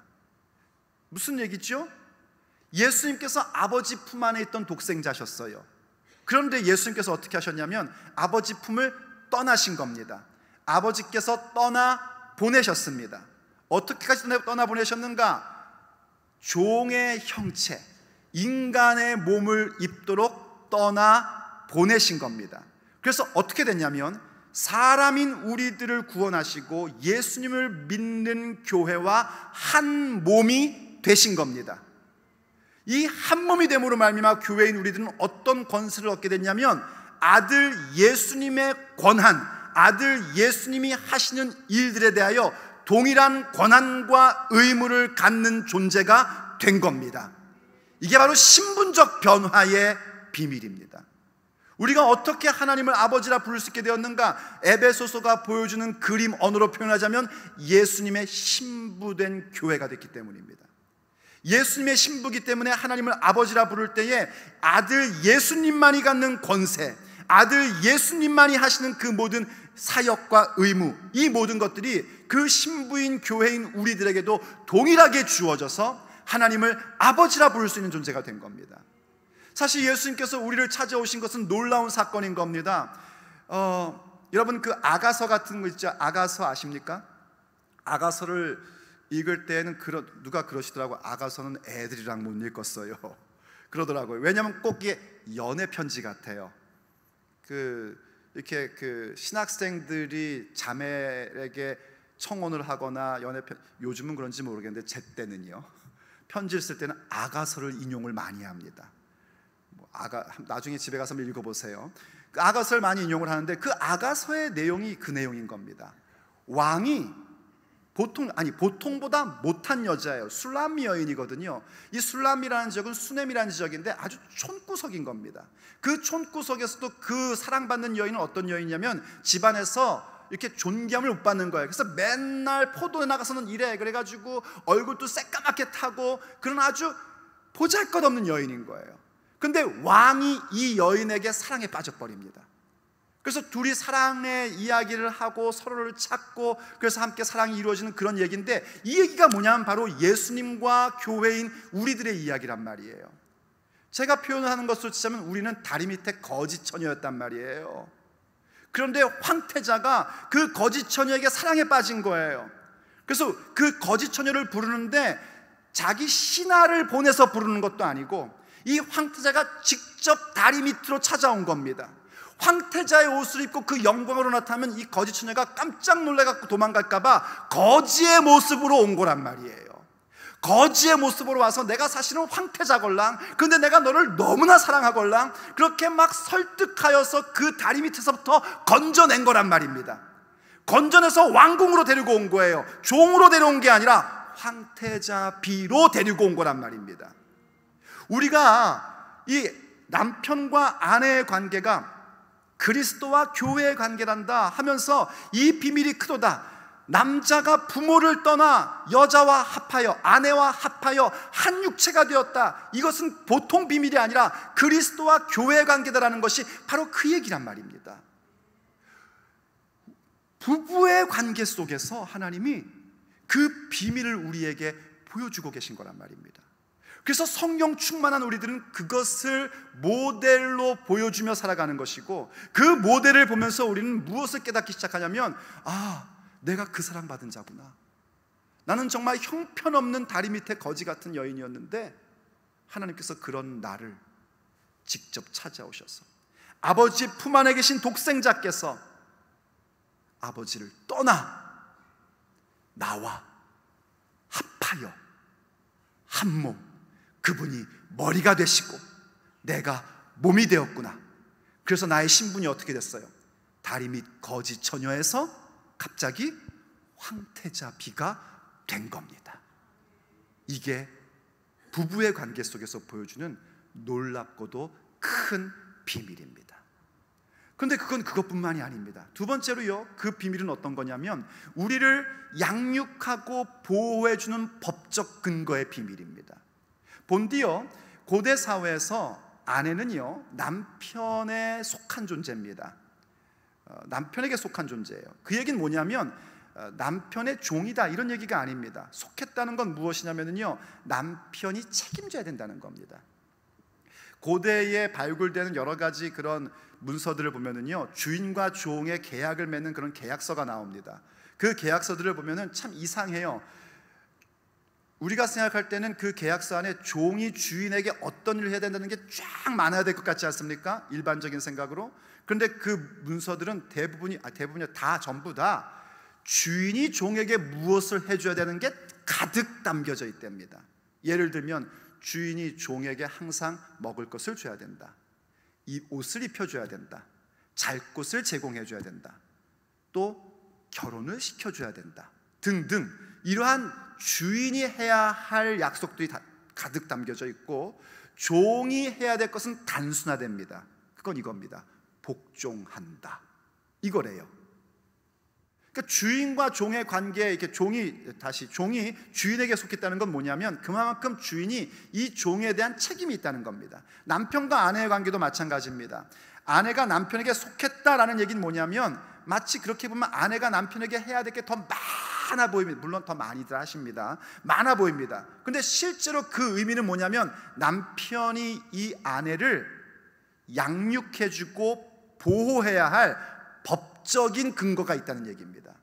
무슨 얘기죠? 예수님께서 아버지 품 안에 있던 독생자셨어요. 그런데 예수님께서 어떻게 하셨냐면 아버지 품을 떠나신 겁니다. 아버지께서 떠나 보내셨습니다. 어떻게까지 떠나 보내셨는가? 종의 형체, 인간의 몸을 입도록 떠나 보내신 겁니다. 그래서 어떻게 됐냐면 사람인 우리들을 구원하시고 예수님을 믿는 교회와 한 몸이 되신 겁니다. 이 한 몸이 됨으로 말미암아 교회인 우리들은 어떤 권세를 얻게 됐냐면 아들 예수님의 권한, 아들 예수님이 하시는 일들에 대하여 동일한 권한과 의무를 갖는 존재가 된 겁니다. 이게 바로 신분적 변화의 비밀입니다. 우리가 어떻게 하나님을 아버지라 부를 수 있게 되었는가? 에베소서가 보여주는 그림 언어로 표현하자면 예수님의 신부된 교회가 됐기 때문입니다. 예수님의 신부기 때문에 하나님을 아버지라 부를 때에 아들 예수님만이 갖는 권세, 아들 예수님만이 하시는 그 모든 사역과 의무 이 모든 것들이 그 신부인 교회인 우리들에게도 동일하게 주어져서 하나님을 아버지라 부를 수 있는 존재가 된 겁니다. 사실 예수님께서 우리를 찾아오신 것은 놀라운 사건인 겁니다. 어, 여러분 그 아가서 같은 거 있죠? 아가서 아십니까? 아가서를 읽을 때는 그러, 누가 그러시더라고 아가서는 애들이랑 못 읽었어요. *laughs* 그러더라고요. 왜냐하면 꼭 이게 연애 편지 같아요. 그 이렇게 그 신학생들이 자매에게 청혼을 하거나 연애 편 요즘은 그런지 모르겠는데 제 때는요 편지를 쓸 때는 아가서를 인용을 많이 합니다. 뭐 아가 나중에 집에 가서 한번 읽어보세요. 그 아가서를 많이 인용을 하는데 그 아가서의 내용이 그 내용인 겁니다. 왕이 보통 아니 보통보다 못한 여자예요. 술람 여인이거든요. 이 술람이라는 지역은 수넴이라는 지역인데 아주 촌구석인 겁니다. 그 촌구석에서도 그 사랑받는 여인은 어떤 여인이냐면 집안에서 이렇게 존경을 못 받는 거예요. 그래서 맨날 포도에 나가서는 일해 그래가지고 얼굴도 새까맣게 타고 그런 아주 보잘것없는 여인인 거예요. 근데 왕이 이 여인에게 사랑에 빠져버립니다. 그래서 둘이 사랑의 이야기를 하고 서로를 찾고 그래서 함께 사랑이 이루어지는 그런 얘기인데 이 얘기가 뭐냐면 바로 예수님과 교회인 우리들의 이야기란 말이에요. 제가 표현하는 것으로 치자면 우리는 다리 밑에 거짓 처녀였단 말이에요. 그런데 황태자가 그거짓 처녀에게 사랑에 빠진 거예요. 그래서 그거짓 처녀를 부르는데 자기 신하를 보내서 부르는 것도 아니고 이 황태자가 직접 다리 밑으로 찾아온 겁니다. 황태자의 옷을 입고 그 영광으로 나타나면 이 거지 처녀가 깜짝 놀래갖고 도망갈까봐 거지의 모습으로 온 거란 말이에요. 거지의 모습으로 와서 내가 사실은 황태자걸랑 근데 내가 너를 너무나 사랑하걸랑 그렇게 막 설득하여서 그 다리 밑에서부터 건져낸 거란 말입니다. 건져내서 왕궁으로 데리고 온 거예요. 종으로 데려온 게 아니라 황태자 비로 데리고 온 거란 말입니다. 우리가 이 남편과 아내의 관계가 그리스도와 교회의 관계란다 하면서 이 비밀이 크도다. 남자가 부모를 떠나 여자와 합하여 아내와 합하여 한 육체가 되었다. 이것은 보통 비밀이 아니라 그리스도와 교회의 관계다라는 것이 바로 그 얘기란 말입니다. 부부의 관계 속에서 하나님이 그 비밀을 우리에게 보여주고 계신 거란 말입니다. 그래서 성령 충만한 우리들은 그것을 모델로 보여주며 살아가는 것이고 그 모델을 보면서 우리는 무엇을 깨닫기 시작하냐면 아, 내가 그 사랑받은 자구나. 나는 정말 형편없는 다리 밑에 거지 같은 여인이었는데 하나님께서 그런 나를 직접 찾아오셔서 아버지 품 안에 계신 독생자께서 아버지를 떠나 나와 합하여 한몸 그분이 머리가 되시고 내가 몸이 되었구나. 그래서 나의 신분이 어떻게 됐어요? 다리 밑 거지 처녀에서 갑자기 황태자 비가 된 겁니다. 이게 부부의 관계 속에서 보여주는 놀랍고도 큰 비밀입니다. 근데 그건 그것뿐만이 아닙니다. 두 번째로요, 그 비밀은 어떤 거냐면, 우리를 양육하고 보호해주는 법적 근거의 비밀입니다. 본디어 고대 사회에서 아내는요 남편에 속한 존재입니다. 어, 남편에게 속한 존재예요. 그 얘기는 뭐냐면 어, 남편의 종이다 이런 얘기가 아닙니다. 속했다는 건 무엇이냐면요 남편이 책임져야 된다는 겁니다. 고대에 발굴되는 여러 가지 그런 문서들을 보면은요 주인과 종의 계약을 맺는 그런 계약서가 나옵니다. 그 계약서들을 보면은 참 이상해요. 우리가 생각할 때는 그 계약서 안에 종이 주인에게 어떤 일을 해야 된다는 게 쫙 많아야 될 것 같지 않습니까? 일반적인 생각으로. 그런데 그 문서들은 대부분이 아, 대부분이 다 전부 다 주인이 종에게 무엇을 해줘야 되는 게 가득 담겨져 있답니다. 예를 들면 주인이 종에게 항상 먹을 것을 줘야 된다. 이 옷을 입혀줘야 된다. 잘 곳을 제공해줘야 된다. 또 결혼을 시켜줘야 된다. 등등 이러한 주인이 해야 할 약속들이 가득 담겨져 있고 종이 해야 될 것은 단순화됩니다. 그건 이겁니다. 복종한다. 이거래요. 그러니까 주인과 종의 관계 이렇게 종이 다시 종이 주인에게 속했다는 건 뭐냐면 그만큼 주인이 이 종에 대한 책임이 있다는 겁니다. 남편과 아내의 관계도 마찬가지입니다. 아내가 남편에게 속했다라는 얘기는 뭐냐면 마치 그렇게 보면 아내가 남편에게 해야 될 게 더 많. 많아 보입니다. 물론 더 많이들 하십니다. 많아 보입니다. 근데 실제로 그 의미는 뭐냐면 남편이 이 아내를 양육해주고 보호해야 할 법적인 근거가 있다는 얘기입니다.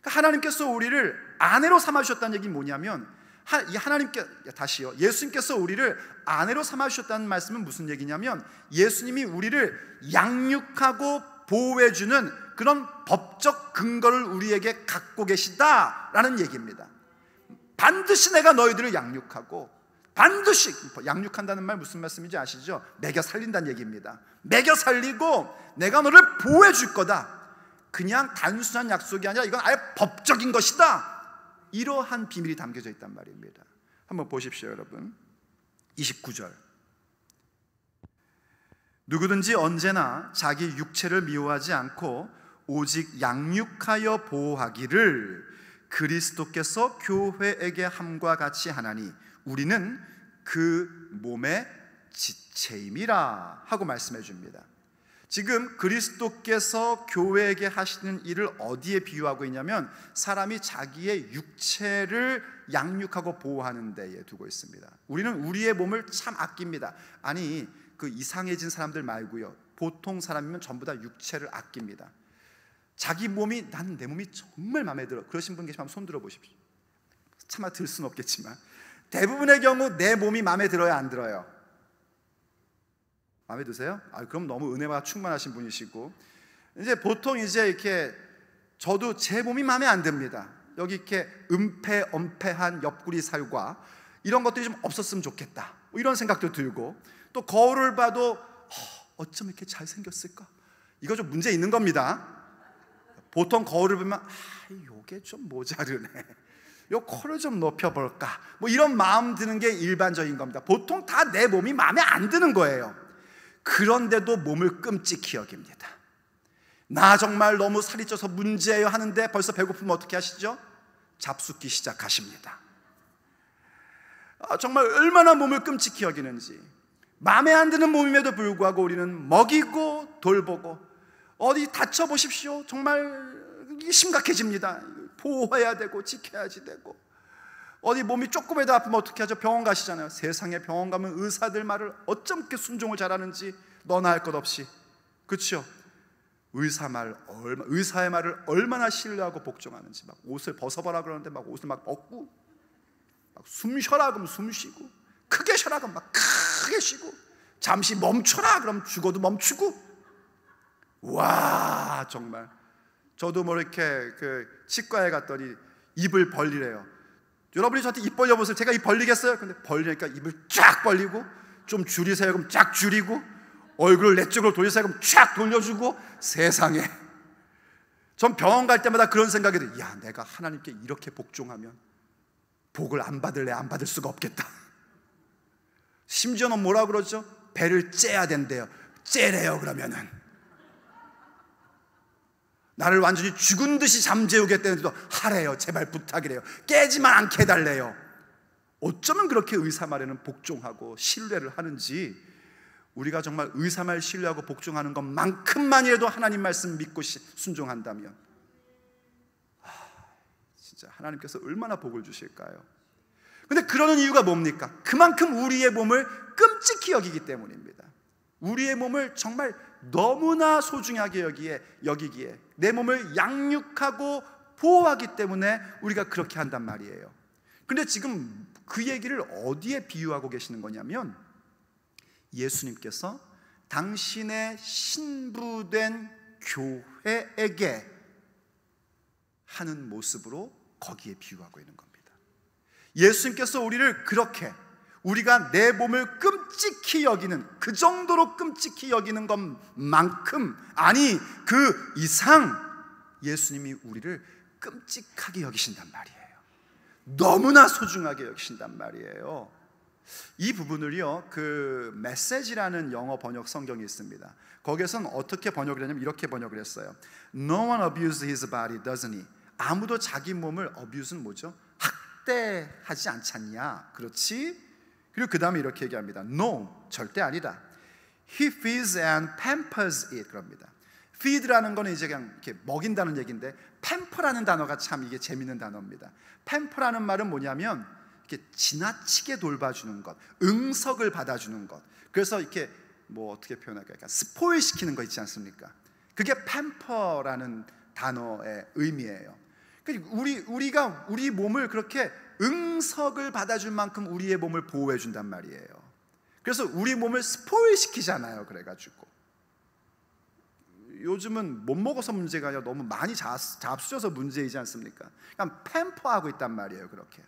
그러니까 하나님께서 우리를 아내로 삼아주셨다는 얘기는 뭐냐면 하나님께 다시요 예수님께서 우리를 아내로 삼아주셨다는 말씀은 무슨 얘기냐면 예수님이 우리를 양육하고 보호해주는 그런 법적 근거를 우리에게 갖고 계시다라는 얘기입니다. 반드시 내가 너희들을 양육하고 반드시 양육한다는 말 무슨 말씀인지 아시죠? 매겨 살린다는 얘기입니다. 매겨 살리고 내가 너를 보호해 줄 거다. 그냥 단순한 약속이 아니라 이건 아예 법적인 것이다. 이러한 비밀이 담겨져 있단 말입니다. 한번 보십시오, 여러분. 29절. 누구든지 언제나 자기 육체를 미워하지 않고 오직 양육하여 보호하기를 그리스도께서 교회에게 함과 같이 하나니 우리는 그 몸의 지체임이라 하고 말씀해 줍니다. 지금 그리스도께서 교회에게 하시는 일을 어디에 비유하고 있냐면 사람이 자기의 육체를 양육하고 보호하는 데에 두고 있습니다. 우리는 우리의 몸을 참 아낍니다. 아니 그 이상해진 사람들 말고요. 보통 사람이면 전부 다 육체를 아낍니다. 자기 몸이 나는 내 몸이 정말 마음에 들어 그러신 분 계시면 손 들어보십시오 차마 들 수는 없겠지만 대부분의 경우 내 몸이 마음에 들어야 안 들어요 마음에 드세요? 아, 그럼 너무 은혜와 충만하신 분이시고 이제 보통 이제 이렇게 저도 제 몸이 마음에 안 듭니다 여기 이렇게 은폐, 엄폐한 옆구리 살과 이런 것들이 좀 없었으면 좋겠다 뭐 이런 생각도 들고 또 거울을 봐도 어쩜 이렇게 잘생겼을까? 이거 좀 문제 있는 겁니다 보통 거울을 보면 아, 이게좀 모자르네. 요 코를 좀 높여볼까. 뭐 이런 마음 드는 게 일반적인 겁니다. 보통 다 내 몸이 마음에 안 드는 거예요. 그런데도 몸을 끔찍히 여깁니다. 나 정말 너무 살이 쪄서 문제예요 하는데 벌써 배고프면 어떻게 하시죠? 잡숫기 시작하십니다. 아, 정말 얼마나 몸을 끔찍히 여기는지. 마음에 안 드는 몸임에도 불구하고 우리는 먹이고 돌보고 어디 다쳐 보십시오. 정말 심각해집니다. 보호해야 되고 지켜야지 되고 어디 몸이 조금이라도 아프면 어떻게 하죠? 병원 가시잖아요. 세상에 병원 가면 의사들 말을 어쩜 이렇게 순종을 잘하는지 너나 할 것 없이 그렇죠? 의사 말 얼마 의사의 말을 얼마나 신뢰하고 복종하는지 막 옷을 벗어봐라 그러는데 막 옷을 막 벗고 막숨 쉬어라 그면숨 쉬고 크게 쉬어라 그면막 크게 쉬고 잠시 멈춰라 그럼 죽어도 멈추고 와 정말 저도 뭐 이렇게 그 치과에 갔더니 입을 벌리래요. 여러분이 저한테 입 벌려보세요. 제가 입 벌리겠어요? 근데 벌리니까 입을 쫙 벌리고 좀 줄이세요. 그럼 쫙 줄이고 얼굴을 내 쪽으로 돌리세요. 그럼 쫙 돌려주고 세상에 전 병원 갈 때마다 그런 생각이 들어요. 야, 내가 하나님께 이렇게 복종하면 복을 안 받을래 안 받을 수가 없겠다. 심지어는 뭐라 그러죠? 배를 째야 된대요. 째래요 그러면은. 나를 완전히 죽은 듯이 잠재우겠다는데도 하래요. 제발 부탁이래요. 깨지만 않게 해달래요. 어쩌면 그렇게 의사 말에는 복종하고 신뢰를 하는지 우리가 정말 의사 말 신뢰하고 복종하는 것만큼만이라도 하나님 말씀 믿고 순종한다면 하, 아, 진짜 하나님께서 얼마나 복을 주실까요? 근데 그러는 이유가 뭡니까? 그만큼 우리의 몸을 끔찍히 여기기 때문입니다. 우리의 몸을 정말 너무나 소중하게 여기에, 여기기에 내 몸을 양육하고 보호하기 때문에 우리가 그렇게 한단 말이에요. 근데 지금 그 얘기를 어디에 비유하고 계시는 거냐면 예수님께서 당신의 신부된 교회에게 하는 모습으로 거기에 비유하고 있는 겁니다. 예수님께서 우리를 그렇게 우리가 내 몸을 끔찍히 여기는 그 정도로 끔찍히 여기는 것만큼 아니 그 이상 예수님이 우리를 끔찍하게 여기신단 말이에요. 너무나 소중하게 여기신단 말이에요. 이 부분을요, 그 메시지라는 영어 번역 성경이 있습니다. 거기에선 어떻게 번역을 했냐면 이렇게 번역을 했어요. No one abused his body, doesn't he? 아무도 자기 몸을 abuse는 뭐죠? 학대하지 않잖냐. 그렇지? 그리고 그 다음에 이렇게 얘기합니다. No, 절대 아니다. He feeds and pampers it. 그럽니다. feed라는 거는 이제 그냥 이렇게 먹인다는 얘기인데 pamper라는 단어가 참 이게 재밌는 단어입니다. pamper라는 말은 뭐냐면 이렇게 지나치게 돌봐주는 것, 응석을 받아주는 것. 그래서 이렇게 뭐 어떻게 표현할까요? 그러니까 스포일 시키는 거 있지 않습니까? 그게 pamper라는 단어의 의미예요. 그러니까 우리 우리가 우리 몸을 그렇게 응석을 받아줄 만큼 우리의 몸을 보호해 준단 말이에요. 그래서 우리 몸을 스포일 시키잖아요. 그래가지고 요즘은 못 먹어서 문제가 아니라 너무 많이 잡수셔서 문제이지 않습니까? 그냥 팸퍼하고 있단 말이에요. 그렇게.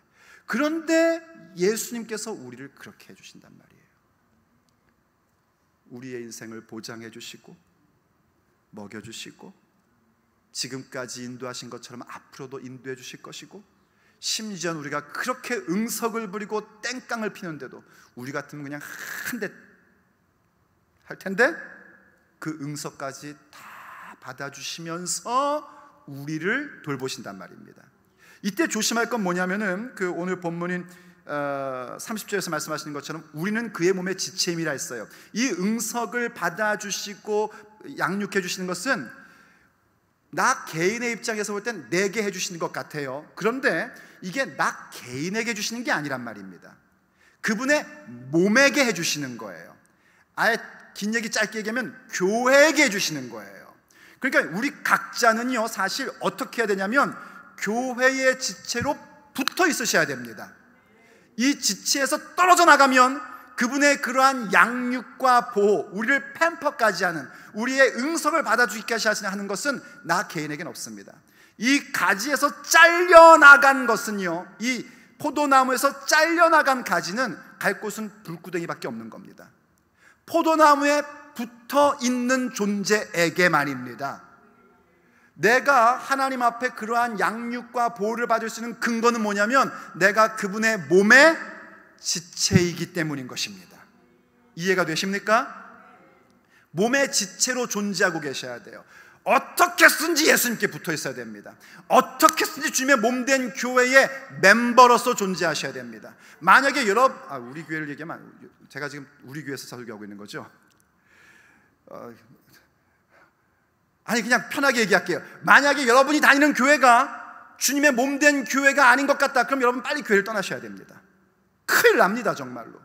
그런데 예수님께서 우리를 그렇게 해주신단 말이에요. 우리의 인생을 보장해 주시고 먹여 주시고 지금까지 인도하신 것처럼 앞으로도 인도해 주실 것이고 심지어는 우리가 그렇게 응석을 부리고 땡깡을 피는데도 우리 같으면 그냥 한 대 할 텐데 그 응석까지 다 받아주시면서 우리를 돌보신단 말입니다. 이때 조심할 건 뭐냐면은 그 오늘 본문인 30절에서 어, 말씀하시는 것처럼 우리는 그의 몸에 지체임이라 했어요. 이 응석을 받아주시고 양육해 주시는 것은 나 개인의 입장에서 볼 땐 내게 해주시는 것 같아요. 그런데 이게 나 개인에게 주시는 게 아니란 말입니다. 그분의 몸에게 해주시는 거예요. 아예 긴 얘기 짧게 얘기하면 교회에게 해주시는 거예요. 그러니까 우리 각자는요, 사실 어떻게 해야 되냐면 교회의 지체로 붙어 있으셔야 됩니다. 이 지체에서 떨어져 나가면 그분의 그러한 양육과 보호, 우리를 팬퍼까지 하는 우리의 응석을 받아주기까지 하시는 것은 나 개인에겐 없습니다. 이 가지에서 잘려나간 것은요, 이 포도나무에서 잘려나간 가지는 갈 곳은 불구덩이밖에 없는 겁니다. 포도나무에 붙어 있는 존재에게 말입니다. 내가 하나님 앞에 그러한 양육과 보호를 받을 수 있는 근거는 뭐냐면 내가 그분의 몸에 지체이기 때문인 것입니다. 이해가 되십니까? 몸의 지체로 존재하고 계셔야 돼요. 어떻게 쓴지 예수님께 붙어 있어야 됩니다. 어떻게 쓴지 주님의 몸된 교회의 멤버로서 존재하셔야 됩니다. 만약에 여러분, 아, 우리 교회를 얘기하면, 제가 지금 우리 교회에서 설교하고 있는 거죠? 어, 아니, 그냥 편하게 얘기할게요. 만약에 여러분이 다니는 교회가 주님의 몸된 교회가 아닌 것 같다. 그럼 여러분 빨리 교회를 떠나셔야 됩니다. 큰일 납니다, 정말로.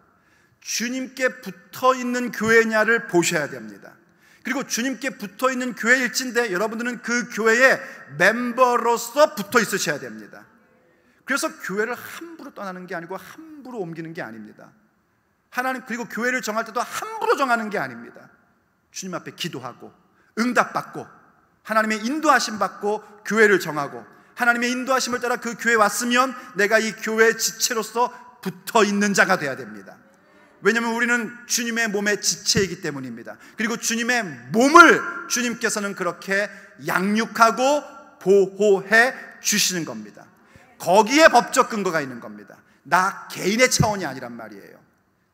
주님께 붙어 있는 교회냐를 보셔야 됩니다. 그리고 주님께 붙어 있는 교회일진데 여러분들은 그 교회의 멤버로서 붙어 있으셔야 됩니다. 그래서 교회를 함부로 떠나는 게 아니고 함부로 옮기는 게 아닙니다. 하나님 그리고 교회를 정할 때도 함부로 정하는 게 아닙니다. 주님 앞에 기도하고 응답받고 하나님의 인도하심 받고 교회를 정하고 하나님의 인도하심을 따라 그 교회 에 왔으면 내가 이 교회의 지체로서 붙어 있는 자가 돼야 됩니다. 왜냐하면 우리는 주님의 몸의 지체이기 때문입니다. 그리고 주님의 몸을 주님께서는 그렇게 양육하고 보호해 주시는 겁니다. 거기에 법적 근거가 있는 겁니다. 나 개인의 차원이 아니란 말이에요.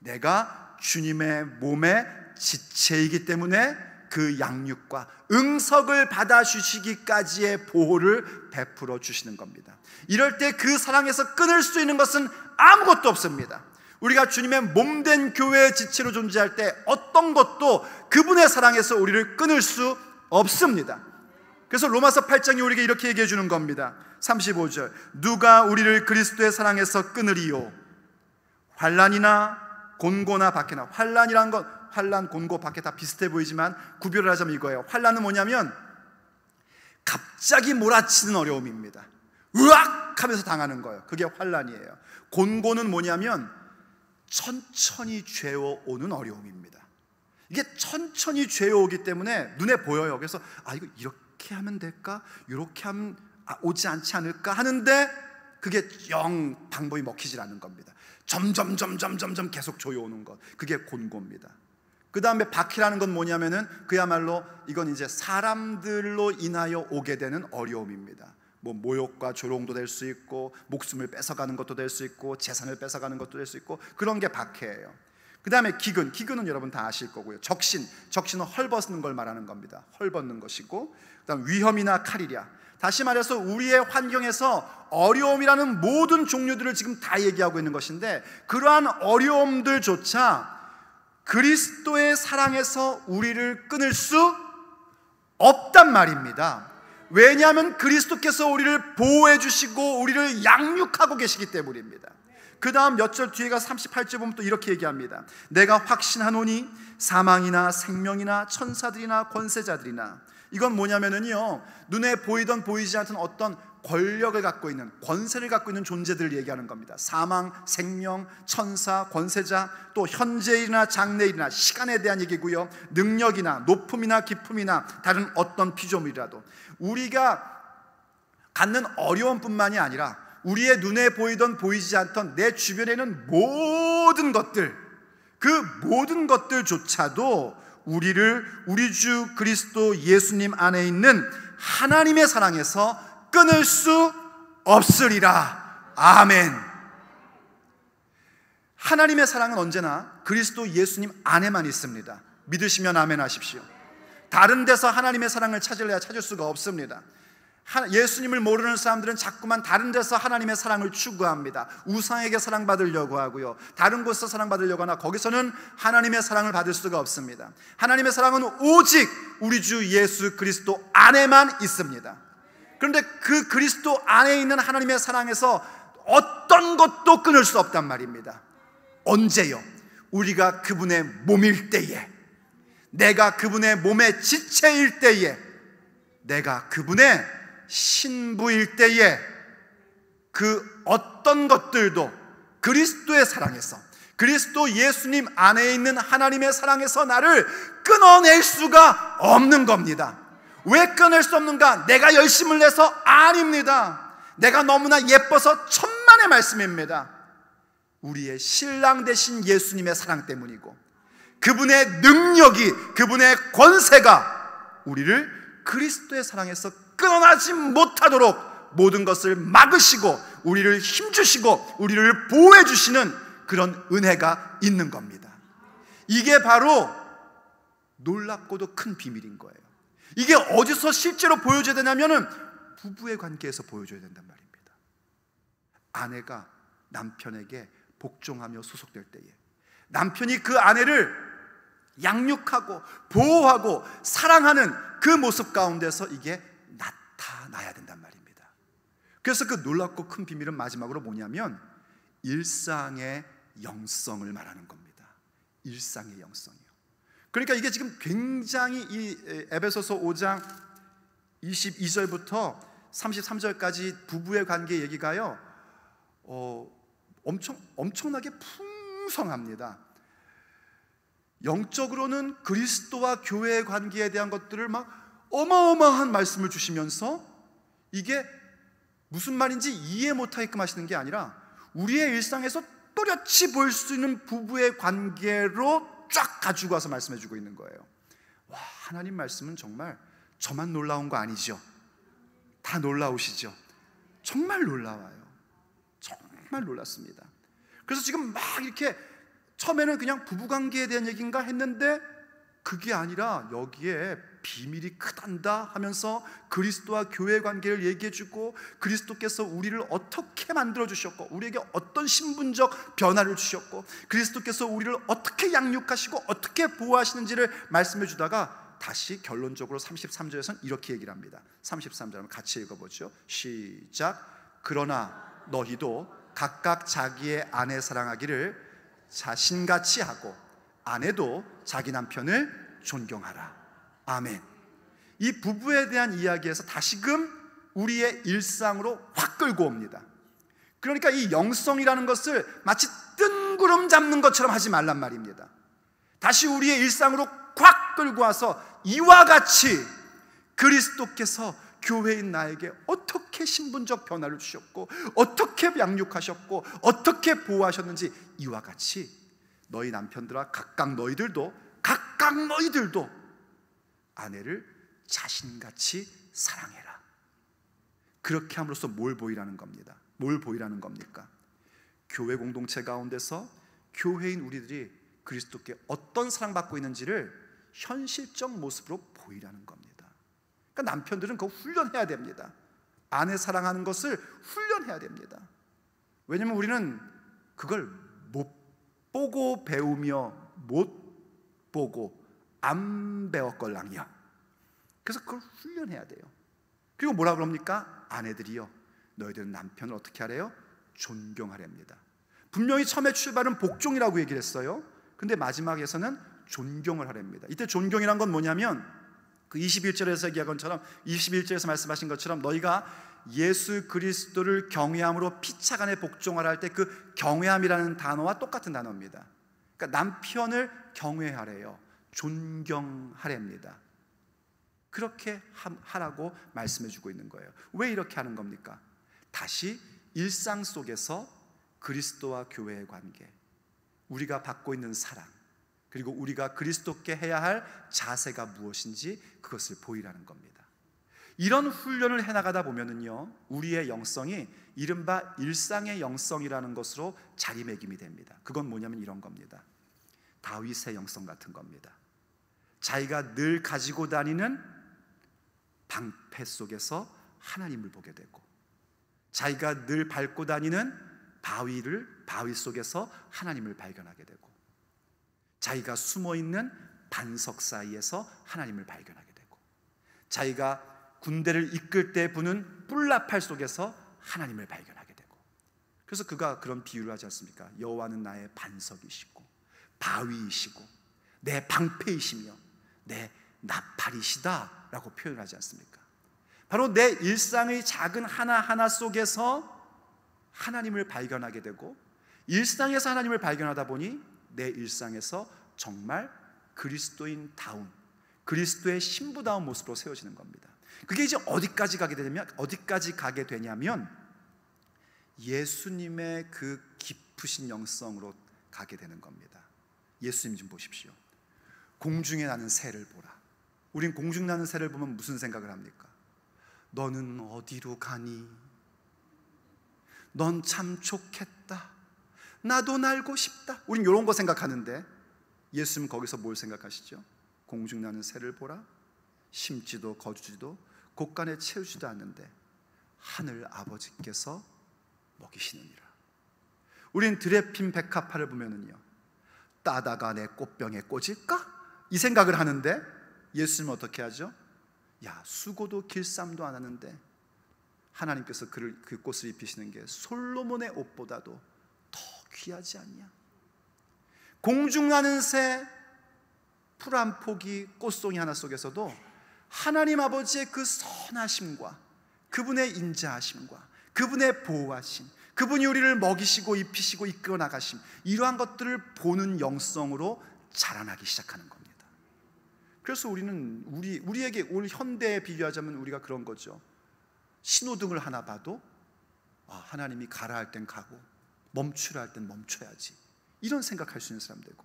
내가 주님의 몸의 지체이기 때문에 그 양육과 응석을 받아주시기까지의 보호를 베풀어 주시는 겁니다. 이럴 때 그 사랑에서 끊을 수 있는 것은 아무것도 없습니다. 우리가 주님의 몸된 교회의 지체로 존재할 때 어떤 것도 그분의 사랑에서 우리를 끊을 수 없습니다. 그래서 로마서 8장이 우리에게 이렇게 얘기해 주는 겁니다. 35절. 누가 우리를 그리스도의 사랑에서 끊으리요? 환란이나 곤고나 밖에나 환란이란 건 환란, 곤고, 밖에 다 비슷해 보이지만 구별을 하자면 이거예요. 환란은 뭐냐면 갑자기 몰아치는 어려움입니다. 으악 하면서 당하는 거예요. 그게 환란이에요. 곤고는 뭐냐면 천천히 죄어오는 어려움입니다. 이게 천천히 죄어오기 때문에 눈에 보여요. 그래서 아 이거 이렇게 하면 될까? 이렇게 하면 아, 오지 않지 않을까 하는데 그게 영 방법이 먹히질 않는 겁니다. 점점 점점 점점 계속 조여오는 것 그게 곤고입니다. 그 다음에 박해라는 건 뭐냐면은 그야말로 이건 이제 사람들로 인하여 오게 되는 어려움입니다. 뭐 모욕과 조롱도 될 수 있고 목숨을 뺏어가는 것도 될 수 있고 재산을 뺏어가는 것도 될 수 있고 그런 게 박해예요. 그 다음에 기근, 기근은 여러분 다 아실 거고요. 적신, 적신은 헐벗는 걸 말하는 겁니다. 헐벗는 것이고, 그 다음 위험이나 칼이랴. 다시 말해서 우리의 환경에서 어려움이라는 모든 종류들을 지금 다 얘기하고 있는 것인데, 그러한 어려움들조차 그리스도의 사랑에서 우리를 끊을 수 없단 말입니다. 왜냐하면 그리스도께서 우리를 보호해 주시고 우리를 양육하고 계시기 때문입니다. 그 다음 몇 절 뒤에가 38절 보면 또 이렇게 얘기합니다. 내가 확신하노니 사망이나 생명이나 천사들이나 권세자들이나 이건 뭐냐면은요 눈에 보이던 보이지 않던 어떤 권력을 갖고 있는 권세를 갖고 있는 존재들을 얘기하는 겁니다. 사망, 생명, 천사, 권세자, 또 현재일이나 장래일이나 시간에 대한 얘기고요. 능력이나 높음이나 기품이나 다른 어떤 피조물이라도 우리가 갖는 어려움뿐만이 아니라 우리의 눈에 보이던 보이지 않던 내 주변에 는 모든 것들 그 모든 것들조차도 우리를 우리 주 그리스도 예수님 안에 있는 하나님의 사랑에서 끊을 수 없으리라. 아멘. 하나님의 사랑은 언제나 그리스도 예수님 안에만 있습니다. 믿으시면 아멘 하십시오. 다른 데서 하나님의 사랑을 찾으려야 찾을 수가 없습니다. 예수님을 모르는 사람들은 자꾸만 다른 데서 하나님의 사랑을 추구합니다. 우상에게 사랑받으려고 하고요. 다른 곳에서 사랑받으려고 하나 거기서는 하나님의 사랑을 받을 수가 없습니다. 하나님의 사랑은 오직 우리 주 예수 그리스도 안에만 있습니다. 그런데 그 그리스도 안에 있는 하나님의 사랑에서 어떤 것도 끊을 수 없단 말입니다. 언제요? 우리가 그분의 몸일 때에 내가 그분의 몸의 지체일 때에 내가 그분의 신부일 때에 그 어떤 것들도 그리스도의 사랑에서 그리스도 예수님 안에 있는 하나님의 사랑에서 나를 끊어낼 수가 없는 겁니다. 왜 끊을 수 없는가? 내가 열심을 내서 아닙니다. 내가 너무나 예뻐서 천만의 말씀입니다. 우리의 신랑 대신 예수님의 사랑 때문이고 그분의 능력이, 그분의 권세가 우리를 그리스도의 사랑에서 끊어나지 못하도록 모든 것을 막으시고 우리를 힘주시고 우리를 보호해 주시는 그런 은혜가 있는 겁니다. 이게 바로 놀랍고도 큰 비밀인 거예요. 이게 어디서 실제로 보여줘야 되냐면은 부부의 관계에서 보여줘야 된단 말입니다. 아내가 남편에게 복종하며 소속될 때에 남편이 그 아내를 양육하고 보호하고 사랑하는 그 모습 가운데서 이게 나타나야 된단 말입니다. 그래서 그 놀랍고 큰 비밀은 마지막으로 뭐냐면 일상의 영성을 말하는 겁니다. 일상의 영성이요. 그러니까 이게 지금 굉장히 이 에베소서 5장 22절부터 33절까지 부부의 관계 얘기가요. 어, 엄청 엄청나게 풍성합니다. 영적으로는 그리스도와 교회의 관계에 대한 것들을 막 어마어마한 말씀을 주시면서 이게 무슨 말인지 이해 못하게끔 하시는 게 아니라 우리의 일상에서 또렷이 볼 수 있는 부부의 관계로 쫙 가지고 와서 말씀해 주고 있는 거예요. 와, 하나님 말씀은 정말 저만 놀라운 거 아니죠? 다 놀라우시죠? 정말 놀라워요. 정말 놀랐습니다. 그래서 지금 막 이렇게 처음에는 그냥 부부관계에 대한 얘기인가 했는데 그게 아니라 여기에 비밀이 크단다 하면서 그리스도와 교회 관계를 얘기해주고 그리스도께서 우리를 어떻게 만들어 주셨고 우리에게 어떤 신분적 변화를 주셨고 그리스도께서 우리를 어떻게 양육하시고 어떻게 보호하시는지를 말씀해 주다가 다시 결론적으로 33절에서는 이렇게 얘기를 합니다 33절 한번 같이 읽어보죠 시작 그러나 너희도 각각 자기의 아내 사랑하기를 자신같이 하고 아내도 자기 남편을 존경하라. 아멘. 이 부부에 대한 이야기에서 다시금 우리의 일상으로 확 끌고 옵니다. 그러니까 이 영성이라는 것을 마치 뜬구름 잡는 것처럼 하지 말란 말입니다. 다시 우리의 일상으로 꽉 끌고 와서 이와 같이 그리스도께서 교회인 나에게 어떻게 신분적 변화를 주셨고 어떻게 양육하셨고 어떻게 보호하셨는지 이와 같이 너희 남편들아 각각 너희들도 각각 너희들도 아내를 자신같이 사랑해라. 그렇게 함으로써 뭘 보이라는 겁니다. 뭘 보이라는 겁니까? 교회 공동체 가운데서 교회인 우리들이 그리스도께 어떤 사랑받고 있는지를 현실적 모습으로 보이라는 겁니다. 그러니까 남편들은 그거 훈련해야 됩니다. 아내 사랑하는 것을 훈련해야 됩니다. 왜냐면 우리는 그걸 못 보고 배우며 못 보고 안 배웠걸랑이야. 그래서 그걸 훈련해야 돼요. 그리고 뭐라 그럽니까? 아내들이요. 너희들은 남편을 어떻게 하래요? 존경하랍니다. 분명히 처음에 출발은 복종이라고 얘기를 했어요. 근데 마지막에서는 존경을 하랍니다. 이때 존경이란 건 뭐냐면 그 21절에서 얘기한 것처럼 21절에서 말씀하신 것처럼 너희가 예수 그리스도를 경외함으로 피차간에 복종하라 할때 그 경외함이라는 단어와 똑같은 단어입니다. 그러니까 남편을 경외하래요. 존경하랍니다. 그렇게 하라고 말씀해 주고 있는 거예요. 왜 이렇게 하는 겁니까? 다시 일상 속에서 그리스도와 교회의 관계, 우리가 받고 있는 사랑, 그리고 우리가 그리스도께 해야 할 자세가 무엇인지 그것을 보이라는 겁니다. 이런 훈련을 해나가다 보면은요, 우리의 영성이 이른바 일상의 영성이라는 것으로 자리매김이 됩니다. 그건 뭐냐면 이런 겁니다. 다윗의 영성 같은 겁니다. 자기가 늘 가지고 다니는 방패 속에서 하나님을 보게 되고, 자기가 늘 밟고 다니는 바위를 바위 속에서 하나님을 발견하게 되고, 자기가 숨어 있는 반석 사이에서 하나님을 발견하게 되고 자기가 군대를 이끌 때 부는 뿔나팔 속에서 하나님을 발견하게 되고 그래서 그가 그런 비유를 하지 않습니까? 여호와는 나의 반석이시고 바위이시고 내 방패이시며 내 나팔이시다라고 표현하지 않습니까? 바로 내 일상의 작은 하나하나 속에서 하나님을 발견하게 되고 일상에서 하나님을 발견하다 보니 내 일상에서 정말 그리스도인다운 그리스도의 신부다운 모습으로 세워지는 겁니다. 그게 이제 어디까지 가게 되냐면 어디까지 가게 되냐면 예수님의 그 깊으신 영성으로 가게 되는 겁니다. 예수님 좀 보십시오. 공중에 나는 새를 보라. 우린 공중 나는 새를 보면 무슨 생각을 합니까? 너는 어디로 가니? 넌 참 좋겠다. 나도 날고 싶다. 우린 이런 거 생각하는데 예수님 거기서 뭘 생각하시죠? 공중 나는 새를 보라. 심지도 거두지도 곳간에 채우지도 않는데 하늘 아버지께서 먹이시느니라. 우린 드레핀 백합화를 보면은요. 따다가 내 꽃병에 꽂을까? 이 생각을 하는데 예수님 어떻게 하죠? 야, 수고도 길쌈도 안 하는데 하나님께서 그를, 그 꽃을 입히시는 게 솔로몬의 옷보다도 귀하지 않냐? 공중하는 새, 풀 한 포기 꽃송이 하나 속에서도 하나님 아버지의 그 선하심과 그분의 인자하심과 그분의 보호하심, 그분이 우리를 먹이시고 입히시고 이끌어 나가심, 이러한 것들을 보는 영성으로 자라나기 시작하는 겁니다. 그래서 우리는 우리 우리에게 오늘 현대에 비교하자면 우리가 그런 거죠. 신호등을 하나 봐도 아, 하나님이 가라 할 땐 가고 멈추라 할 땐 멈춰야지. 이런 생각할 수 있는 사람되고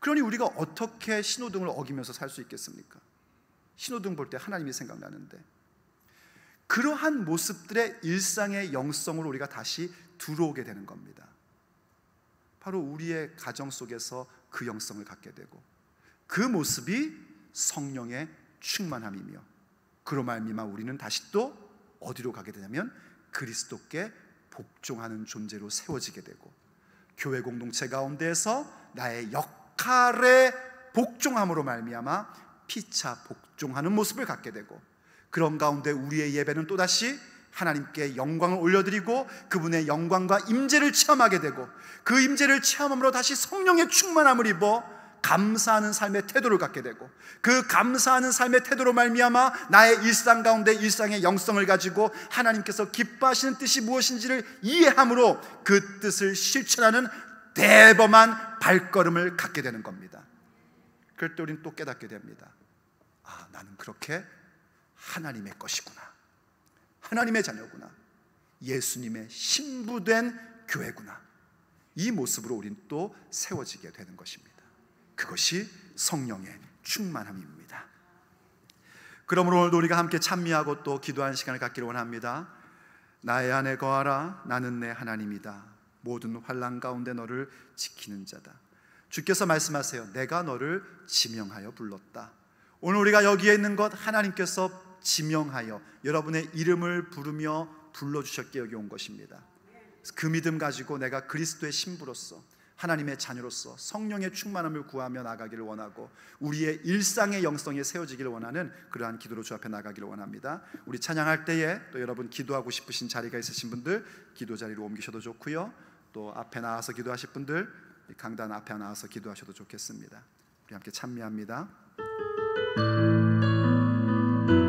그러니 우리가 어떻게 신호등을 어기면서 살 수 있겠습니까? 신호등 볼 때 하나님이 생각나는데 그러한 모습들의 일상의 영성으로 우리가 다시 들어오게 되는 겁니다. 바로 우리의 가정 속에서 그 영성을 갖게 되고 그 모습이 성령의 충만함이며 그로 말미암아 우리는 다시 또 어디로 가게 되냐면 그리스도께 복종하는 존재로 세워지게 되고 교회 공동체 가운데에서 나의 역할에 복종함으로 말미암아 피차 복종하는 모습을 갖게 되고 그런 가운데 우리의 예배는 또다시 하나님께 영광을 올려드리고 그분의 영광과 임재를 체험하게 되고 그 임재를 체험함으로 다시 성령의 충만함을 입어 감사하는 삶의 태도를 갖게 되고 그 감사하는 삶의 태도로 말미암아 나의 일상 가운데 일상의 영성을 가지고 하나님께서 기뻐하시는 뜻이 무엇인지를 이해함으로 그 뜻을 실천하는 대범한 발걸음을 갖게 되는 겁니다. 그럴 때 우리는 또 깨닫게 됩니다. 아, 나는 그렇게 하나님의 것이구나. 하나님의 자녀구나. 예수님의 신부된 교회구나. 이 모습으로 우린 또 세워지게 되는 것입니다. 그것이 성령의 충만함입니다. 그러므로 오늘도 우리가 함께 찬미하고 또 기도하는 시간을 갖기를 원합니다. 나의 안에 거하라 나는 내 하나님이다. 모든 환난 가운데 너를 지키는 자다. 주께서 말씀하세요. 내가 너를 지명하여 불렀다. 오늘 우리가 여기에 있는 것 하나님께서 지명하여 여러분의 이름을 부르며 불러 주셨기에 여기 온 것입니다. 그 믿음 가지고 내가 그리스도의 신부로서 하나님의 자녀로서 성령의 충만함을 구하며 나가기를 원하고 우리의 일상의 영성이 세워지기를 원하는 그러한 기도로 주 앞에 나가기를 원합니다. 우리 찬양할 때에 또 여러분 기도하고 싶으신 자리가 있으신 분들 기도 자리로 옮기셔도 좋고요. 또 앞에 나와서 기도하실 분들 강단 앞에 나와서 기도하셔도 좋겠습니다. 우리 함께 찬미합니다.